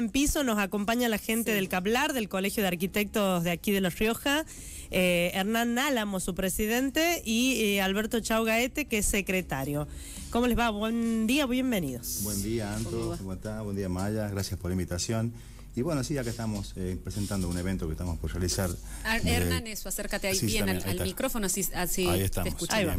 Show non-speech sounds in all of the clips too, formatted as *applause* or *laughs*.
en piso nos acompaña la gente del Cablar, del Colegio de Arquitectos de aquí de Los Rioja, eh, Hernán Álamo, su presidente, y eh, Alberto Chaugaete, que es secretario. ¿Cómo les va? Buen día, bienvenidos. Buen día, Anto. ¿Cómo, ¿Cómo Buen día, Maya. Gracias por la invitación. Y bueno, sí, acá estamos eh, presentando un evento que estamos por realizar. Ah, eh, Hernán, eso, acércate ahí bien al, micrófono, así, ahí estamos. te Ahí va,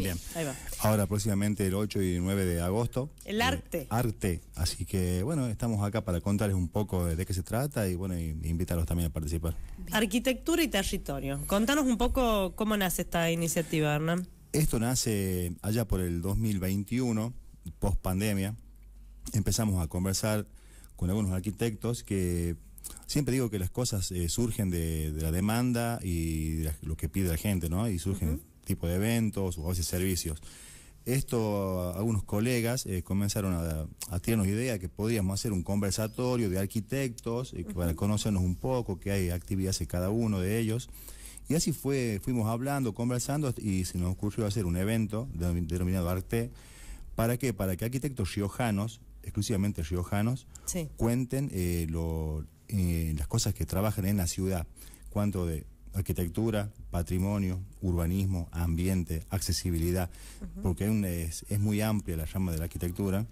Ahora, próximamente el 8 y 9 de agosto. El arte. Eh, arte. Así que, bueno, estamos acá para contarles un poco de, qué se trata y, bueno, invitarlos también a participar. Arquitectura y territorio. Contanos un poco cómo nace esta iniciativa, Hernán. Esto nace allá por el 2021, post pandemia. Empezamos a conversar con algunos arquitectos que Siempre digo que las cosas eh, surgen de, la demanda y de lo que pide la gente, ¿no? Y surgen tipo de eventos o a veces servicios. Esto, algunos colegas eh, comenzaron a, a, tirarnos idea que podríamos hacer un conversatorio de arquitectos eh, para conocernos un poco, que hay actividades de cada uno de ellos. Y así fue, fuimos hablando, conversando y se nos ocurrió hacer un evento denominado Arte. ¿Para qué? Para que arquitectos riojanos, exclusivamente riojanos, cuenten lo, eh, las cosas que trabajan en la ciudad, cuanto de arquitectura, patrimonio, urbanismo, ambiente, accesibilidad, porque es, es, muy amplia la rama de la arquitectura,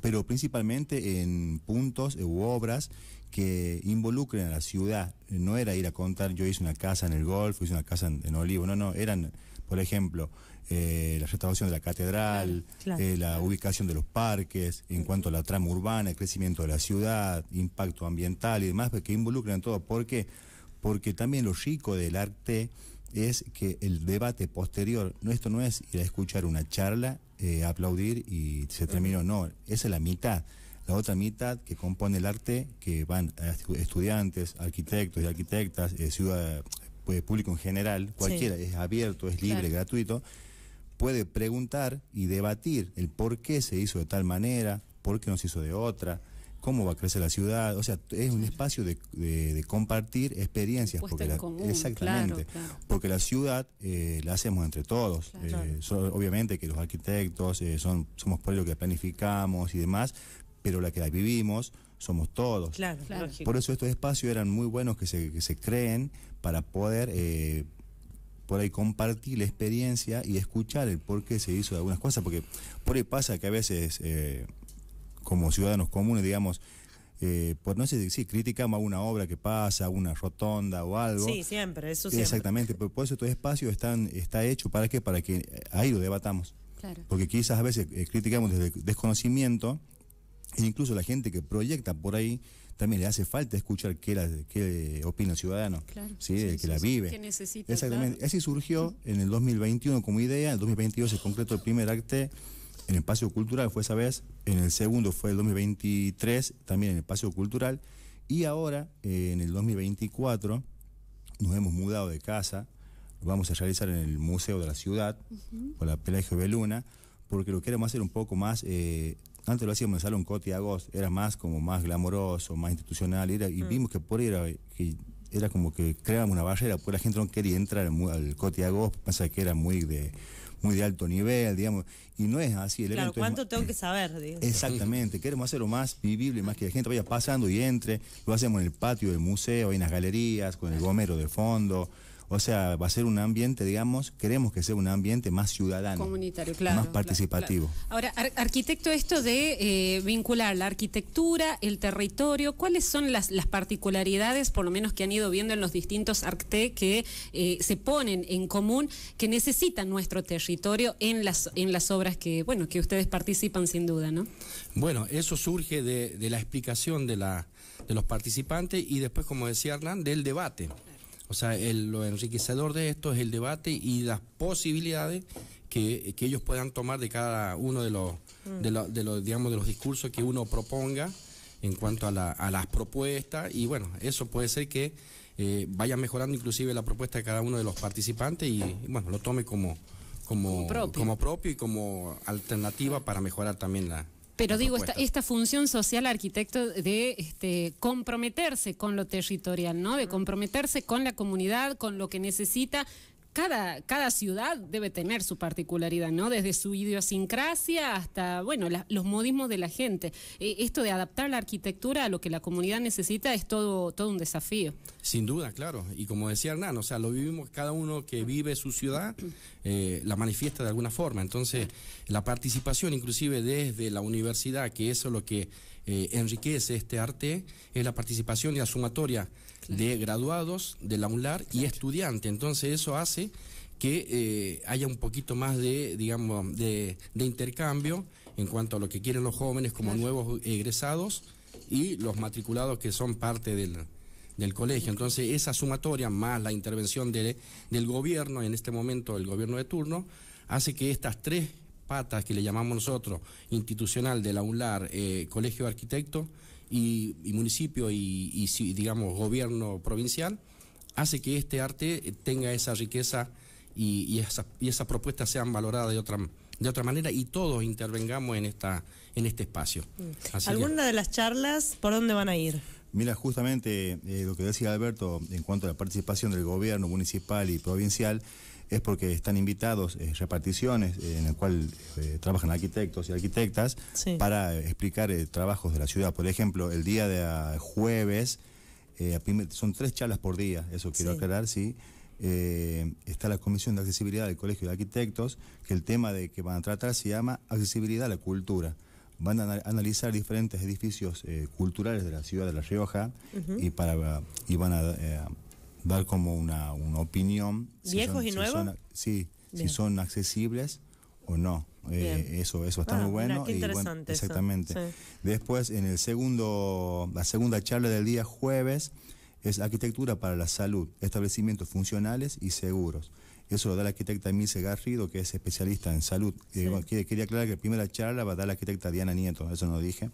pero principalmente en puntos u obras que involucren a la ciudad. No era ir a contar, yo hice una casa en el Golfo, hice una casa en, en Olivo, no, no, eran por ejemplo, eh, la restauración de la catedral, eh, la ubicación de los parques, en cuanto a la trama urbana, el crecimiento de la ciudad, impacto ambiental y demás, que involucran todo. ¿Por qué? Porque también lo rico del arte es que el debate posterior, no, esto no es ir a escuchar una charla, eh, aplaudir y se terminó, no, esa es la mitad. La otra mitad que compone el arte, que van estudiantes, arquitectos y arquitectas, eh, ciudad, pues, público en general, cualquiera, es abierto, es libre, gratuito, puede preguntar y debatir el por qué se hizo de tal manera, por qué no se hizo de otra, cómo va a crecer la ciudad. O sea, es un espacio de, compartir experiencias. Porque exactamente. Porque la ciudad eh, la hacemos entre todos. Eh, obviamente que los arquitectos eh, son, somos por lo que planificamos y demás, pero la que la vivimos somos todos. Por eso estos espacios eran muy buenos que se, creen para poder eh, por ahí compartir la experiencia y escuchar el por qué se hizo de algunas cosas, porque por ahí pasa que a veces, eh, como ciudadanos comunes, digamos, eh, por no sé si criticamos una obra que pasa, una rotonda o algo. Sí, siempre, eso siempre. Exactamente, por eso estos espacios están, está hecho para que, para que ahí lo debatamos. Porque quizás a veces criticamos desde desconocimiento e incluso la gente que proyecta por ahí también le hace falta escuchar qué, opina el ciudadano, claro, ¿sí? el que la vive. Exactamente. Ese Así surgió en el 2021 como idea, en el 2022 se concretó el primer acte en el espacio cultural, fue esa vez, en el segundo fue el 2023, también en el espacio cultural, y ahora eh, en el 2024 nos hemos mudado de casa, lo vamos a realizar en el Museo de la Ciudad, por la con la Pelagio Beluna, porque lo queremos hacer un poco más... Eh, antes lo hacíamos en Salón Coti era más como más glamoroso, más institucional, y, mm. vimos que por ahí era, como que creábamos una barrera, porque la gente no quería entrar al Coti pensaba pasa que era muy de muy de alto nivel, digamos, y no es así. claro, ¿cuánto tengo que saber? Exactamente, queremos hacerlo más vivible, más que la gente vaya pasando y entre, lo hacemos en el patio del museo, en las galerías, con el gomero de fondo, o sea, va a ser un ambiente, digamos, queremos que sea un ambiente más ciudadano. Más participativo. Ahora, arquitecto, esto de eh, vincular la arquitectura, el territorio, ¿cuáles son las, particularidades, por lo menos que han ido viendo en los distintos ARCTE que eh, se ponen en común, que necesitan nuestro territorio en las, en las obras que, bueno, que ustedes participan sin duda, ¿no? Bueno, eso surge de, de la explicación de, la, de los participantes y después, como decía Hernán, del debate. O sea, el, lo enriquecedor de esto es el debate y las posibilidades que, ellos puedan tomar de cada uno de los, mm. de, los, digamos, de los discursos que uno proponga en cuanto a, las propuestas. Y bueno, eso puede ser que eh, vaya mejorando inclusive la propuesta de cada uno de los participantes y, bueno, lo tome como, como, como propio y como alternativa para mejorar también la, pero digo, esta, esta, función social, arquitecto, de este, comprometerse con lo territorial, ¿no? De comprometerse con la comunidad, con lo que necesita, cada, cada ciudad debe tener su particularidad, ¿no? Desde su idiosincrasia hasta, bueno, los modismos de la gente. Eh, esto de adaptar la arquitectura a lo que la comunidad necesita es todo, todo un desafío. Sin duda, claro. Y como decía Hernán, o sea, lo vivimos cada uno que vive su ciudad, eh, la manifiesta de alguna forma. Entonces, la participación, inclusive desde la universidad, que eso es lo que eh, enriquece este arte, es la participación y la sumatoria de graduados de la y estudiantes. Entonces eso hace que eh, haya un poquito más de, digamos, de, intercambio en cuanto a lo que quieren los jóvenes como nuevos egresados y los matriculados que son parte del, colegio. Entonces, esa sumatoria más la intervención del gobierno, en este momento el gobierno de turno, hace que estas tres patas que le llamamos nosotros, institucional del la eh, Colegio de Arquitectos, y, municipio y, digamos, gobierno provincial, hace que este arte tenga esa riqueza y, y, esa, y esa propuestas sean valoradas de otra de otra manera y todos intervengamos en esta en este espacio. Mm. ¿Alguna de las charlas por dónde van a ir? Mira, justamente eh, lo que decía Alberto en cuanto a la participación del gobierno municipal y provincial es porque están invitados eh, reparticiones eh, en el cual trabajan arquitectos y arquitectas para explicar trabajos de la ciudad. Por ejemplo, el día de ah, jueves, son tres charlas por día, eso quiero aclarar, sí. está la Comisión de Accesibilidad del Colegio de Arquitectos, que el tema de que van a tratar se llama Accesibilidad a la Cultura van a analizar diferentes edificios eh, culturales de la ciudad de La Rioja y, para, y van a eh, dar como una, opinión. ¿Viejos si y nuevos? sí, si son accesibles o no. Eh, eso, eso está ah, muy bueno. interesante exactamente. Después, en el segundo, la segunda charla del día jueves es arquitectura para la salud, establecimientos funcionales y seguros. Eso lo da la arquitecta Emilce Garrido, que es especialista en salud. quería, aclarar que la primera charla va a dar la arquitecta Diana Nieto, eso no dije,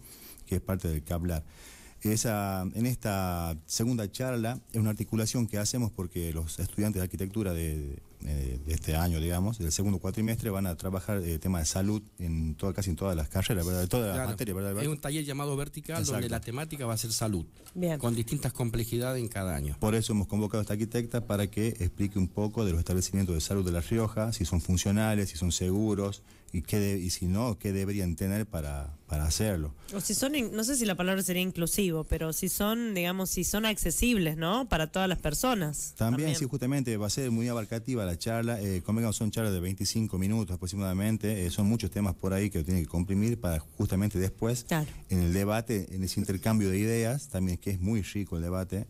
que es parte del que Esa, en esta segunda charla es una articulación que hacemos porque los estudiantes de arquitectura de, eh, de este año, digamos, del segundo cuatrimestre, van a trabajar el eh, tema de salud en toda, casi en todas las carreras, ¿verdad? de toda materia, ¿verdad? Es un taller llamado vertical donde la temática va a ser salud, con distintas complejidades en cada año. Por eso hemos convocado a esta arquitecta para que explique un poco de los establecimientos de salud de La Rioja, si son funcionales, si son seguros, y, qué y si no, qué deberían tener para, para hacerlo. O si son, no sé si la palabra sería inclusivo, pero si son, digamos, si son accesibles, ¿no? Para todas las personas. También, justamente, va a ser muy abarcativa la charla. Eh, son charlas de 25 minutos aproximadamente. Eh, son muchos temas por ahí que tienen que comprimir para justamente después, en el debate, en ese intercambio de ideas, también que es muy rico el debate.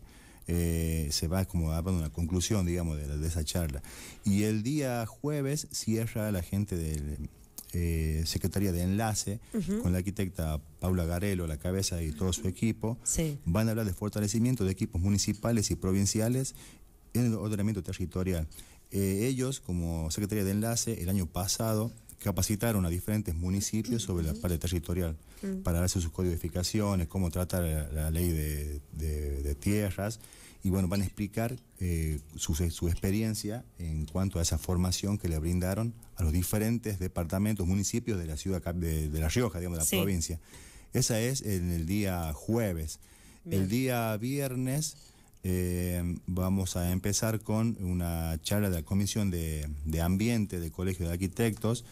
Eh, se va como a una conclusión, digamos, de, de, esa charla. Y el día jueves cierra la gente del, eh, Secretaría de Enlace, con la arquitecta Paula Garelo la cabeza y todo su equipo, van a hablar de fortalecimiento de equipos municipales y provinciales en el ordenamiento territorial. Eh, ellos, como Secretaría de Enlace, el año pasado capacitaron a diferentes municipios sobre la parte territorial mm. para hacer sus codificaciones, cómo trata la, ley de, tierras y bueno, van a explicar eh, su, experiencia en cuanto a esa formación que le brindaron a los diferentes departamentos, municipios de la ciudad de, La Rioja, digamos, de la provincia. Esa es en el día jueves. El día viernes eh, vamos a empezar con una charla de la Comisión de, de Ambiente del Colegio de Arquitectos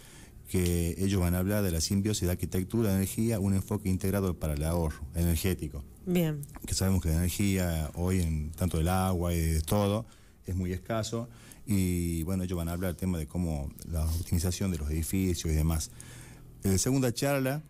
que ellos van a hablar de la simbiosis de arquitectura, energía, un enfoque integrado para el ahorro energético. Bien. Que sabemos que la energía hoy, en tanto del agua y eh, de todo, es muy escaso. Y bueno, ellos van a hablar del tema de cómo la optimización de los edificios y demás. En eh, la segunda charla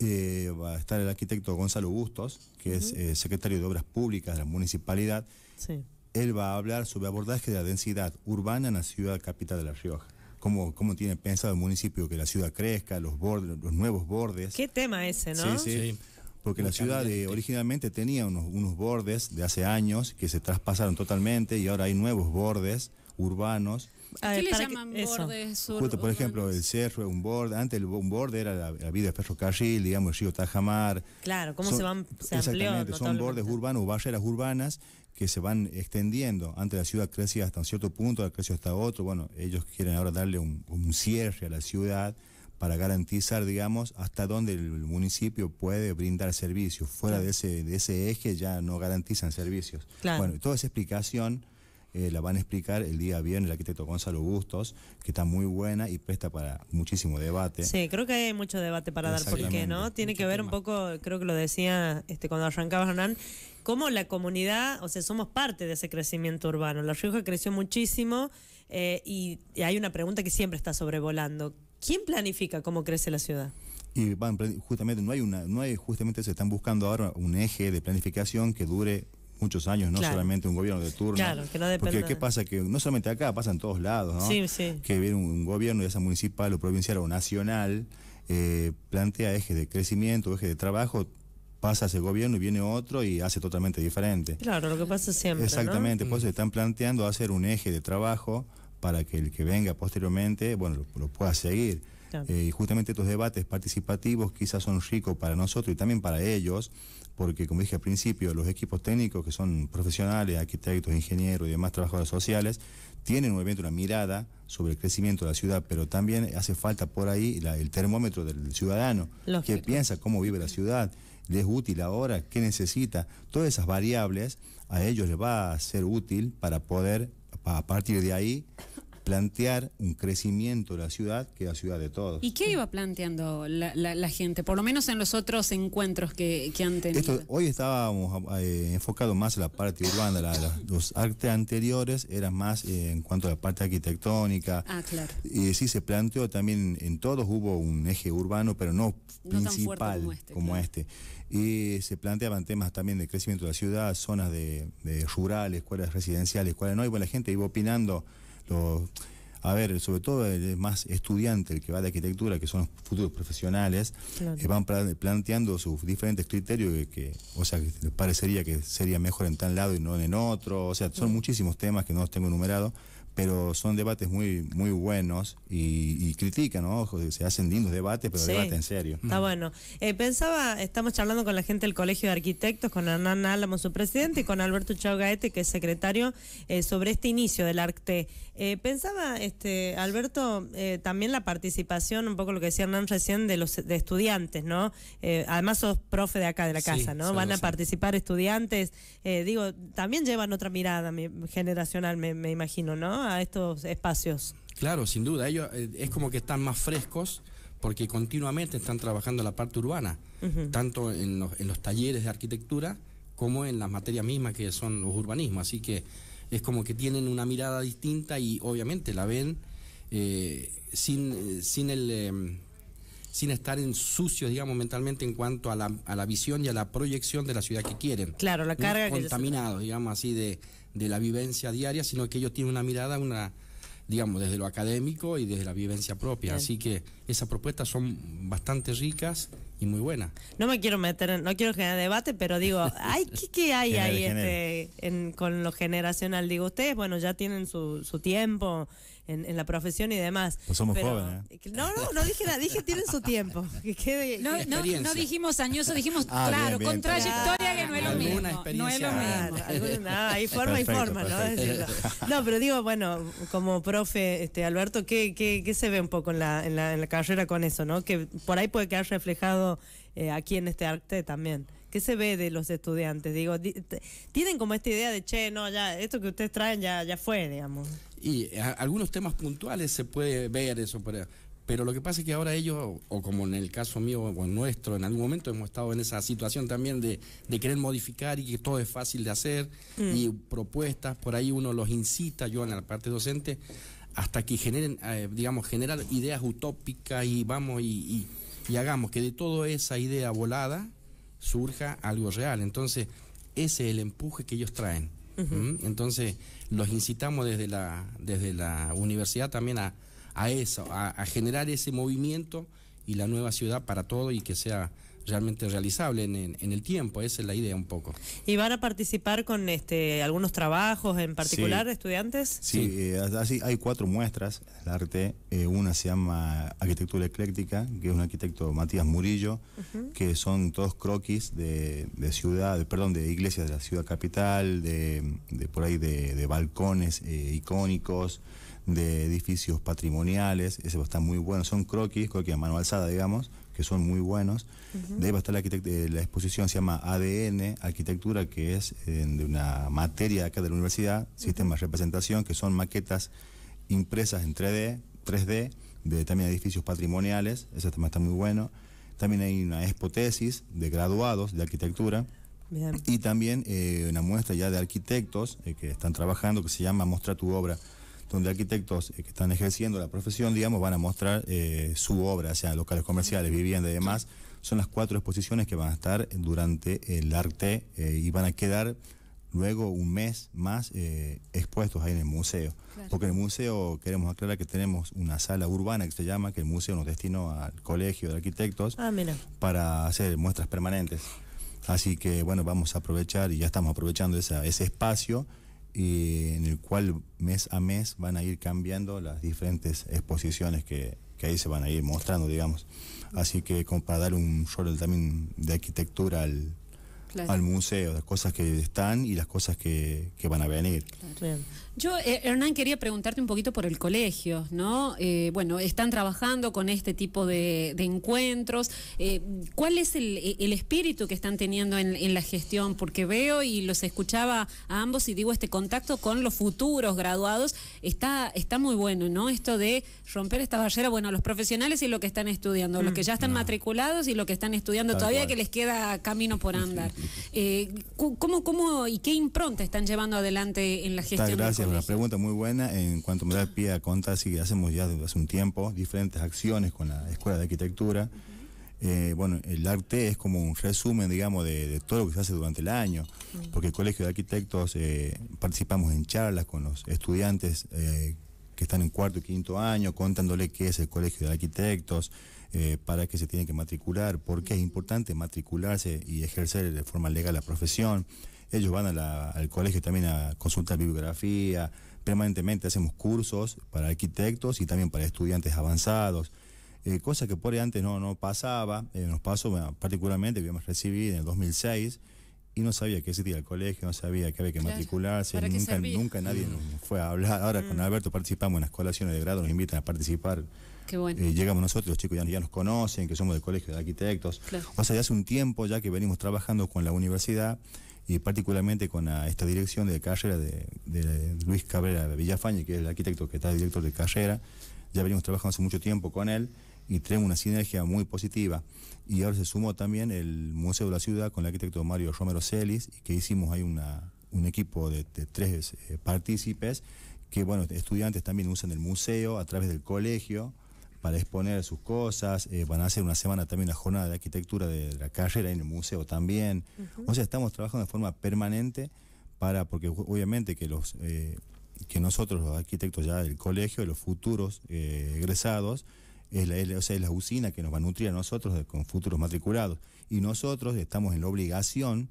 eh, va a estar el arquitecto Gonzalo Bustos, que es secretario de Obras Públicas de la municipalidad. Sí. Él va a hablar sobre abordaje de la densidad urbana en la ciudad capital de La Rioja cómo, tiene pensado el municipio que la ciudad crezca, los bordes, los nuevos bordes. Qué tema ese, ¿no? Sí, sí. Porque la ciudad eh, originalmente tenía unos, unos bordes de hace años que se traspasaron totalmente y ahora hay nuevos bordes urbanos. Ah, ¿Qué, le llaman bordes urbanos? por ejemplo, el cerro es un borde. Antes el, un borde era la, vida de ferrocarril, digamos, el río Tajamar. Claro, cómo se van Exactamente, son bordes urbanos barreras urbanas que se van extendiendo. Antes la ciudad crecía hasta un cierto punto, ahora creció hasta otro. Bueno, ellos quieren ahora darle un, cierre a la ciudad para garantizar, digamos, hasta dónde el municipio puede brindar servicios. Fuera de, ese, de ese eje ya no garantizan servicios. Claro. Bueno, toda esa explicación eh, la van a explicar el día viernes el arquitecto Gonzalo Bustos, que está muy buena y presta para muchísimo debate. Sí, creo que hay mucho debate para dar por qué, ¿no? Tiene que ver un poco, creo que lo decía este, cuando arrancaba Hernán, cómo la comunidad, o sea, somos parte de ese crecimiento urbano. La Rioja creció muchísimo eh, y, hay una pregunta que siempre está sobrevolando. ¿Quién planifica cómo crece la ciudad? y justamente no hay una no hay justamente se están buscando ahora un eje de planificación que dure muchos años, no solamente un gobierno de turno. Claro, que Porque qué pasa, que no solamente acá, pasa en todos lados, ¿no? Sí, sí. Que viene un, gobierno, ya sea municipal o provincial o nacional, eh, plantea ejes de crecimiento, ejes de trabajo, pasa ese gobierno y viene otro y hace totalmente diferente. Claro, lo que pasa siempre. Exactamente, pues por mm. están planteando hacer un eje de trabajo para que el que venga posteriormente, bueno, lo pueda seguir. Eh, y justamente estos debates participativos quizás son ricos para nosotros y también para ellos, porque como dije al principio, los equipos técnicos que son profesionales, arquitectos, ingenieros y demás trabajadores sociales, tienen obviamente una mirada sobre el crecimiento de la ciudad, pero también hace falta por ahí el termómetro del ciudadano, que piensa cómo vive la ciudad, le es útil ahora, qué necesita, todas esas variables a ellos les va a ser útil para poder, a partir de ahí, plantear un crecimiento de la ciudad que la ciudad de todos. ¿Y qué iba planteando la, gente? Por lo menos en los otros encuentros que, han tenido. hoy estábamos eh, enfocado enfocados más en la parte urbana, los artes anteriores eran más eh, en cuanto a la parte arquitectónica. Ah, claro. Y sí se planteó también en todos hubo un eje urbano, pero no, principal como este, este. Y se planteaban temas también de crecimiento de la ciudad, zonas de, rurales, escuelas residenciales, escuelas no, y bueno, la gente iba opinando a ver, sobre todo el más estudiante, el que va de arquitectura, que son los futuros profesionales, eh, van planteando sus diferentes criterios, que, o sea, que parecería que sería mejor en tal lado y no en otro, o sea, son muchísimos temas que no los tengo enumerados pero son debates muy, muy buenos y, critican, ¿no? Ojo, se hacen lindos debates, pero debates en serio. Está mm. bueno. Eh, pensaba, estamos charlando con la gente del Colegio de Arquitectos, con Hernán Álamo, su presidente, y con Alberto Chao Gaete, que es secretario, eh, sobre este inicio del ARCTE. Eh, pensaba, este, Alberto, eh, también la participación, un poco lo que decía Hernán recién, de los de estudiantes, ¿no? además sos profe de acá, de la casa, ¿no? Van a participar estudiantes, digo, también llevan otra mirada generacional, me, me imagino, ¿no? a estos espacios. Claro, sin duda. Ellos eh, es como que están más frescos porque continuamente están trabajando la parte urbana, tanto en los, en los, talleres de arquitectura como en las materias mismas que son los urbanismos. Así que es como que tienen una mirada distinta y obviamente la ven eh, sin, eh, sin el em, sin estar en sucios, digamos, mentalmente en cuanto a la, visión y a la proyección de la ciudad que quieren. Claro, la carga. contaminados, digamos así, de, de la vivencia diaria, sino que ellos tienen una mirada, una digamos, desde lo académico y desde la vivencia propia. Así que esas propuestas son bastante ricas y muy buena. No me quiero meter, no quiero generar debate, pero digo, *laughs* ¿qué, hay ahí este, en, con lo generacional? Digo, ustedes, bueno, ya tienen su, tiempo en, la profesión y demás. No pues somos jóvenes. ¿eh? No, no, no dije nada, dije tienen su tiempo. *laughs* no, no, no, dijimos añoso, dijimos, ah, claro, con trayectoria que no es lo mismo. No es lo mismo. hay forma y forma, ¿no? No, pero digo, bueno, como profe, este, Alberto, ¿qué, qué, qué se ve un poco en la, en la, en la carrera con eso, no? Que por ahí puede quedar reflejado eh, aquí en este arte también. ¿Qué se ve de los estudiantes? Digo, tienen como esta idea de, che, no, ya, esto que ustedes traen ya, ya fue, digamos. Y eh, algunos temas puntuales se puede ver eso, pero, pero lo que pasa es que ahora ellos, o como en el caso mío o en nuestro, en algún momento hemos estado en esa situación también de, querer modificar y que todo es fácil de hacer mm. y propuestas, por ahí uno los incita, yo en la parte docente, hasta que generen, eh, digamos, generar ideas utópicas y vamos y y hagamos que de toda esa idea volada surja algo real. Entonces, ese es el empuje que ellos traen. Entonces, los incitamos desde la, desde la universidad también a, a eso, a, a generar ese movimiento y la nueva ciudad para todo y que sea realmente realizable en, el tiempo. Esa es la idea un poco. ¿Y van a participar con este, algunos trabajos en particular, de estudiantes? Sí, eh, así hay cuatro muestras el arte. Eh, una se llama Arquitectura Ecléctica, que es un arquitecto Matías Murillo, que son todos croquis de, de ciudad, perdón, de iglesias de la ciudad capital, de, por ahí de, balcones eh, icónicos de edificios patrimoniales, ese va muy bueno, son croquis, croquis a mano alzada, digamos, que son muy buenos. De ahí va a estar la, eh, exposición, se llama ADN, Arquitectura, que es de una materia acá de la universidad, ...sistema Sistemas de Representación, que son maquetas impresas en 3D, 3D de también edificios patrimoniales, ese tema está muy bueno. También hay una expo-tesis... de graduados de arquitectura. Y también eh, una muestra ya de arquitectos eh, que están trabajando que se llama Mostra tu obra donde arquitectos eh, que están ejerciendo la profesión, digamos, van a mostrar eh, su obra, sea locales comerciales, vivienda y demás. Son las cuatro exposiciones que van a estar durante el arte eh, y van a quedar luego un mes más expuestos ahí en el museo. Porque en el museo queremos aclarar que tenemos una sala urbana que se llama, que el museo nos destinó al Colegio de Arquitectos ah, para hacer muestras permanentes. Así que bueno, vamos a aprovechar y ya estamos aprovechando ese espacio y en el cual mes a mes van a ir cambiando las diferentes exposiciones que, ahí se van a ir mostrando, digamos. Así que como para dar un show también de arquitectura al, al museo, las cosas que están y las cosas que, van a venir. Yo, eh, Hernán, quería preguntarte un poquito por el colegio, ¿no? Eh, bueno, están trabajando con este tipo de, encuentros. Eh, ¿Cuál es el, espíritu que están teniendo en, la gestión? Porque veo y los escuchaba a ambos y digo, este contacto con los futuros graduados está, está muy bueno, ¿no? Esto de romper esta barrera, bueno, los profesionales y lo que están estudiando, los mm. que ya están matriculados y lo que están estudiando todavía que les queda camino por andar. Eh, ¿cómo, ¿Cómo y qué impronta están llevando adelante en la gestión? gracias, una pregunta muy buena. En cuanto me da pie a contar, sí, hacemos ya desde hace un tiempo diferentes acciones con la Escuela de Arquitectura. Eh, bueno, el arte es como un resumen, digamos, de, todo lo que se hace durante el año, porque el Colegio de Arquitectos eh, participamos en charlas con los estudiantes que están en cuarto y quinto año, contándole qué es el Colegio de Arquitectos, eh, para qué se tienen que matricular, por qué es importante matricularse y ejercer de forma legal la profesión. Ellos van al colegio también a consultar bibliografía, permanentemente hacemos cursos para arquitectos y también para estudiantes avanzados. Eh, cosa que por ahí antes no, pasaba, eh, nos pasó particularmente, habíamos recibido en el 2006, y no sabía que existía el colegio, no sabía que había que matricularse, nunca, nunca nadie mm. nos fue a hablar. Ahora con mm. Alberto participamos en las colaciones de grado, nos invitan a participar. Qué eh, llegamos nosotros, los chicos ya, nos conocen, que somos del colegio de arquitectos. O sea, ya hace un tiempo ya que venimos trabajando con la universidad y particularmente con esta dirección de carrera de, Luis Cabrera de Villafañe, que es el arquitecto que está director de carrera. Ya venimos trabajando hace mucho tiempo con él y tenemos una sinergia muy positiva. Y ahora se sumó también el Museo de la Ciudad con el arquitecto Mario Romero Celis, que hicimos ahí un equipo de, tres eh, partícipes, que bueno, estudiantes también usan el museo a través del colegio para exponer sus cosas, eh, van a hacer una semana también la jornada de arquitectura de, la carrera en el museo también. O sea, estamos trabajando de forma permanente para, porque obviamente que los eh, que nosotros los arquitectos ya del colegio, los futuros egresados, es la, la usina que nos va a nutrir a nosotros con futuros matriculados. Y nosotros estamos en la obligación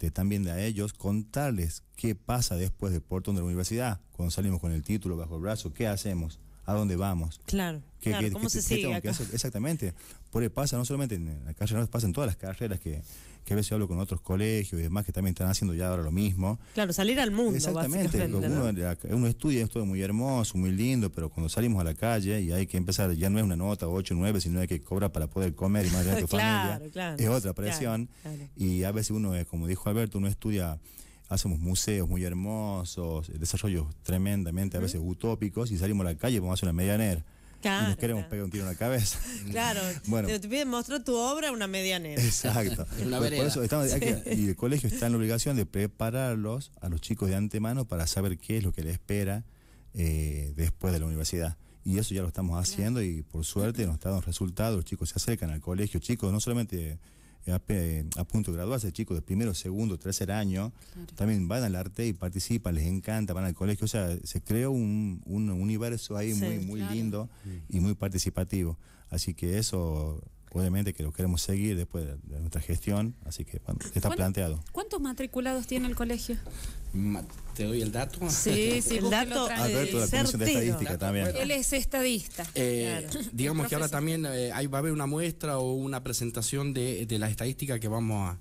de también de a ellos contarles qué pasa después de Portón de la universidad, cuando salimos con el título bajo el brazo, qué hacemos, a dónde vamos. Claro, ¿cómo se sigue Exactamente. Por pasa no solamente en la carrera, pasa en todas las carreras que que a veces hablo con otros colegios y demás que también están haciendo ya ahora lo mismo. Claro, salir al mundo. Exactamente, uno, uno, estudia, es muy hermoso, muy lindo, pero cuando salimos a la calle y hay que empezar, ya no es una nota 8 o 9, sino hay que cobrar para poder comer y más allá de tu *laughs* familia, es otra presión. y a veces uno, como dijo Alberto, uno estudia hacemos museos muy hermosos, desarrollos tremendamente a veces utópicos y salimos a la calle y vamos a hacer una medianera. Claro, nos queremos pegar un tiro en la cabeza. *laughs* Claro, bueno. te piden tu obra una medianera. Exacto. *laughs* Pues por, eso y el colegio está en la obligación de prepararlos a los chicos de antemano para saber qué es lo que les espera eh, después de la universidad. Y eso ya lo estamos haciendo y por suerte nos está dando resultados, los chicos se acercan al colegio, chicos no solamente eh, eh, a, punto de graduarse, chicos de primero, segundo, tercer año, también van al arte y participan, les encanta, van al colegio, o sea, se creó un, universo ahí muy, muy lindo mm. y muy participativo. Así que eso obviamente que lo queremos seguir después de nuestra gestión, así que está planteado. ¿Cuántos matriculados tiene el colegio? ¿Te doy el dato? Sí, sí, *laughs* ah, el dato. Alberto, la Comisión de Estadística también. Él es estadista. Eh, digamos que ahora también hay, eh, va a haber una muestra o una presentación de, de las estadísticas que vamos a,